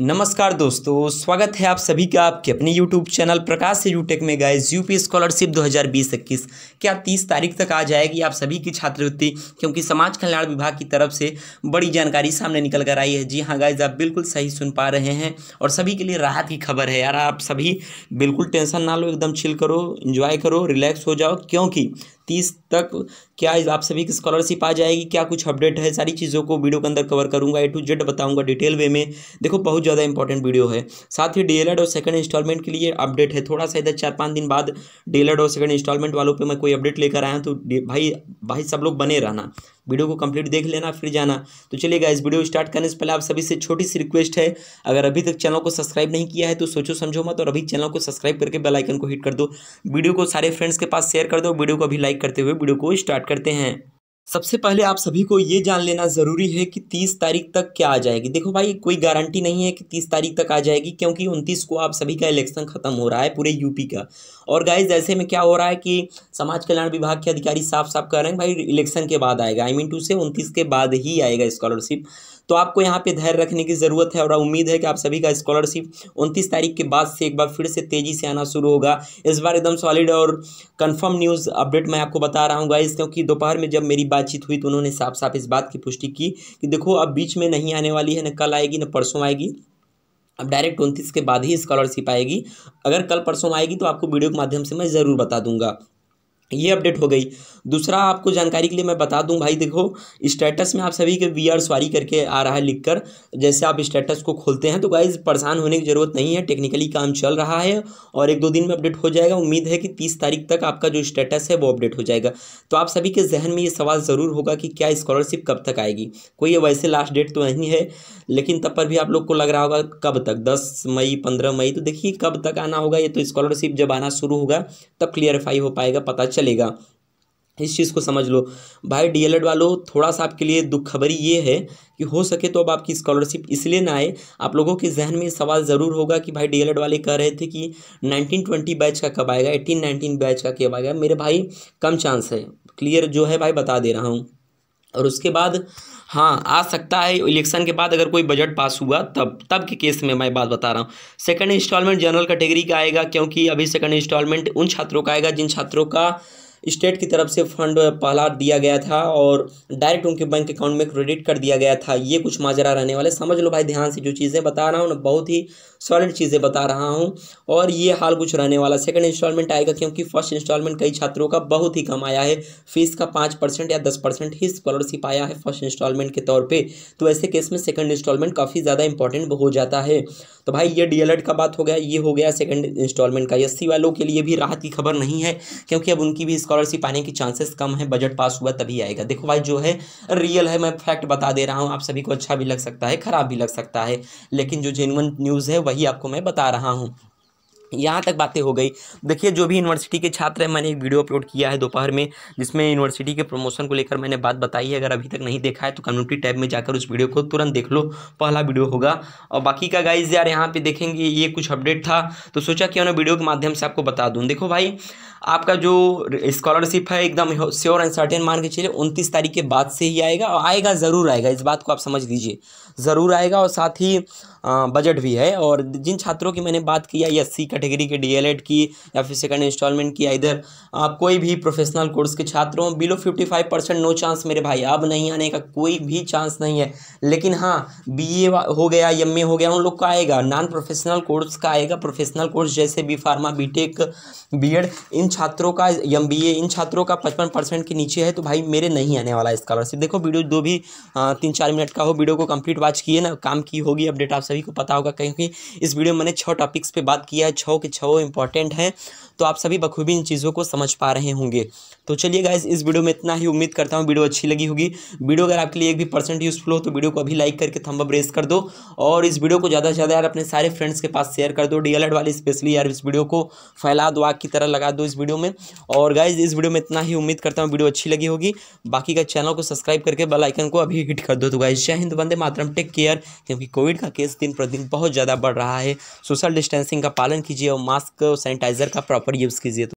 नमस्कार दोस्तों स्वागत है आप सभी का आपके अपने यूट्यूब चैनल प्रकाश से यूटेक में गाइस यूपी स्कॉलरशिप 2020 हज़ार क्या 30 तारीख तक आ जाएगी आप सभी की छात्रवृत्ति क्योंकि समाज कल्याण विभाग की तरफ से बड़ी जानकारी सामने निकल कर आई है जी हाँ गाइज आप बिल्कुल सही सुन पा रहे हैं और सभी के लिए राहत की खबर है यार आप सभी बिल्कुल टेंशन ना लो एकदम छिल करो इन्जॉय करो रिलैक्स हो जाओ क्योंकि तीस तक क्या आप सभी की स्कॉलरशिप आ जाएगी क्या कुछ अपडेट है सारी चीज़ों को वीडियो के अंदर कवर करूंगा ए टू जेड बताऊंगा डिटेल वे में देखो बहुत ज़्यादा इंपॉर्टेंट वीडियो है साथ ही डी और सेकंड इंस्टॉलमेंट के लिए अपडेट है थोड़ा सा इधर चार पाँच दिन बाद डीएलएड और सेकंड इंस्टॉलमेंट वालों पर मैं कोई अपडेट लेकर आया हूँ तो भाई भाई सब लोग बने रहना वीडियो को कंप्लीट देख लेना फिर जाना तो चलिएगा इस वीडियो स्टार्ट करने से पहले आप सभी से छोटी सी रिक्वेस्ट है अगर अभी तक चैनल को सब्सक्राइब नहीं किया है तो सोचो समझो मत और अभी चैनल को सब्सक्राइब करके बेलाइकन को हिट कर दो वीडियो को सारे फ्रेंड्स के पास शेयर कर दो वीडियो को अभी लाइक करते हुए वीडियो को स्टार्ट करते हैं सबसे पहले आप सभी को ये जान लेना ज़रूरी है कि तीस तारीख तक क्या आ जाएगी देखो भाई कोई गारंटी नहीं है कि तीस तारीख तक आ जाएगी क्योंकि उनतीस को आप सभी का इलेक्शन ख़त्म हो रहा है पूरे यूपी का और गाइज ऐसे में क्या हो रहा है कि समाज कल्याण विभाग के अधिकारी साफ साफ कह रहे हैं भाई इलेक्शन के बाद आएगा आई मीन टू से उनतीस के बाद ही आएगा स्कॉलरशिप तो आपको यहाँ पे धैर्य रखने की ज़रूरत है और उम्मीद है कि आप सभी का स्कॉलरशिप 29 तारीख के बाद से एक बार फिर से तेज़ी से आना शुरू होगा इस बार एकदम सॉलिड और कंफर्म न्यूज़ अपडेट मैं आपको बता रहा हूँ गाइज क्योंकि दोपहर में जब मेरी बातचीत हुई तो उन्होंने साफ साफ इस बात की पुष्टि की कि देखो अब बीच में नहीं आने वाली है न कल आएगी न परसों आएगी अब डायरेक्ट उनतीस के बाद ही स्कॉलरशिप आएगी अगर कल परसों आएगी तो आपको वीडियो के माध्यम से मैं ज़रूर बता दूंगा ये अपडेट हो गई दूसरा आपको जानकारी के लिए मैं बता दूं भाई देखो स्टेटस में आप सभी के वी आर सॉरी करके आ रहा है लिखकर जैसे आप स्टेटस को खोलते हैं तो गाइज परेशान होने की ज़रूरत नहीं है टेक्निकली काम चल रहा है और एक दो दिन में अपडेट हो जाएगा उम्मीद है कि तीस तारीख तक आपका जो स्टेटस है वो अपडेट हो जाएगा तो आप सभी के जहन में ये सवाल ज़रूर होगा कि क्या स्कॉलरशिप कब तक आएगी कोई वैसे लास्ट डेट तो नहीं है लेकिन तब पर भी आप लोग को लग रहा होगा कब तक दस मई पंद्रह मई तो देखिए कब तक आना होगा ये तो स्कॉलरशिप जब आना शुरू होगा तब क्लियरफाई हो पाएगा पता चलेगा इस चीज़ को समझ लो भाई डी वालों थोड़ा सा आपके लिए दुख खबरी ये है कि हो सके तो अब आपकी स्कॉलरशिप इसलिए ना आए आप लोगों के जहन में सवाल ज़रूर होगा कि भाई डी वाले कह रहे थे कि 1920 बैच का कब आएगा 1819 बैच का कब आएगा मेरे भाई कम चांस है क्लियर जो है भाई बता दे रहा हूँ और उसके बाद हाँ आ सकता है इलेक्शन के बाद अगर कोई बजट पास हुआ तब तब के केस में मैं बात बता रहा हूँ सेकंड इंस्टॉलमेंट जनरल कैटेगरी का आएगा क्योंकि अभी सेकंड इंस्टॉलमेंट उन छात्रों का आएगा जिन छात्रों का स्टेट की तरफ से फंड पहला दिया गया था और डायरेक्ट उनके बैंक अकाउंट में क्रेडिट कर दिया गया था ये कुछ माजरा रहने वाले समझ लो भाई ध्यान से जो चीज़ें बता रहा हूँ ना बहुत ही सॉलिड चीज़ें बता रहा हूँ और ये हाल कुछ रहने वाला सेकेंड इंस्टॉलमेंट आएगा क्योंकि फर्स्ट इंस्टॉलमेंट कई छात्रों का बहुत ही कम आया है फीस का पाँच परसेंट या दस परसेंट ही स्कॉलरशिप आया है फर्स्ट इंस्टॉलमेंट के तौर पर तो ऐसे केस में सेकेंड इंस्टॉलमेंट काफ़ी ज़्यादा इंपॉर्टेंट हो जाता है तो भाई ये डी का बात हो गया ये हो गया सेकेंड इंस्टॉलमेंट का एस वालों के लिए भी राहत की खबर नहीं है क्योंकि अब उनकी भी स्कॉलरशिप आने की चांसेस कम है बजट पास हुआ तभी आएगा देखो भाई जो है रियल है मैं फैक्ट बता दे रहा हूँ आप सभी को अच्छा भी लग सकता है ख़राब भी लग सकता है लेकिन जो जेनुअन न्यूज़ है वही आपको मैं बता रहा हूँ यहाँ तक बातें हो गई देखिए जो भी यूनिवर्सिटी के छात्र हैं मैंने एक वीडियो अपलोड किया है दोपहर में जिसमें यूनिवर्सिटी के प्रमोशन को लेकर मैंने बात बताई है अगर अभी तक नहीं देखा है तो कम्युनिटी टैब में जाकर उस वीडियो को तुरंत देख लो पहला वीडियो होगा और बाकी का गाइज यार यहाँ पर देखेंगे ये कुछ अपडेट था तो सोचा कि उन्हें वीडियो के माध्यम से आपको बता दूँ देखो भाई आपका जो स्कॉलरशिप है एकदम श्योर एंड सर्टेन मान के चलिए उनतीस तारीख के बाद से ही आएगा और आएगा ज़रूर आएगा इस बात को आप समझ लीजिए ज़रूर आएगा और साथ ही बजट भी है और जिन छात्रों की मैंने बात किया एस सी का कैटेगरी के डीएलएड की या फिर सेकंड इंस्टॉलमेंट की इधर आप कोई भी प्रोफेशनल कोर्स के छात्र हों below fifty five percent no chance मेरे भाई अब नहीं आने का कोई भी चांस नहीं है लेकिन हाँ बी ए हो गया एम हो गया उन लोग का आएगा नॉन प्रोफेशनल कोर्स का आएगा प्रोफेशनल कोर्स जैसे बी फार्मा बी टेक इन छात्रों का एम इन छात्रों का पचपन परसेंट के नीचे है तो भाई मेरे नहीं आने वाला स्कॉलरशिप देखो वीडियो दो भी तीन चार मिनट का हो वीडियो को कंप्लीट वॉच किए ना काम की होगी अपडेट आप सभी को पता होगा क्योंकि इस वीडियो में मैंने छह टॉपिक्स पे बात किया है छह छः के छः इंपॉर्टेंट हैं तो आप सभी बखूबी इन चीज़ों को समझ पा रहे होंगे तो चलिए गाइज इस वीडियो में इतना ही उम्मीद करता हूँ वीडियो अच्छी लगी होगी वीडियो अगर आपके लिए एक भी परसेंट यूजफुल हो तो वीडियो को अभी लाइक करके थम्बअप रेस कर दो और इस वीडियो को ज़्यादा से ज़्यादा यार अपने सारे फ्रेंड्स के पास शेयर कर दो डी वाले स्पेशली यार इस वीडियो को फैला दो आग की तरह लगा दो इस वीडियो में और गाइज इस वीडियो में इतना ही उम्मीद करता हूँ वीडियो अच्छी लगी होगी बाकी का चैनल को सब्सक्राइब करके बेल आइकन को अभी हिट कर दो तो गाइज जय हिंद वंदे मातरम टेक केयर क्योंकि कोविड का केस दिन प्रतिदिन बहुत ज़्यादा बढ़ रहा है सोशल डिस्टेंसिंग का पालन कीजिए कीजिए और मास्क और सैनिटाइज़र का प्रॉपर यूज़ कीजिए तो।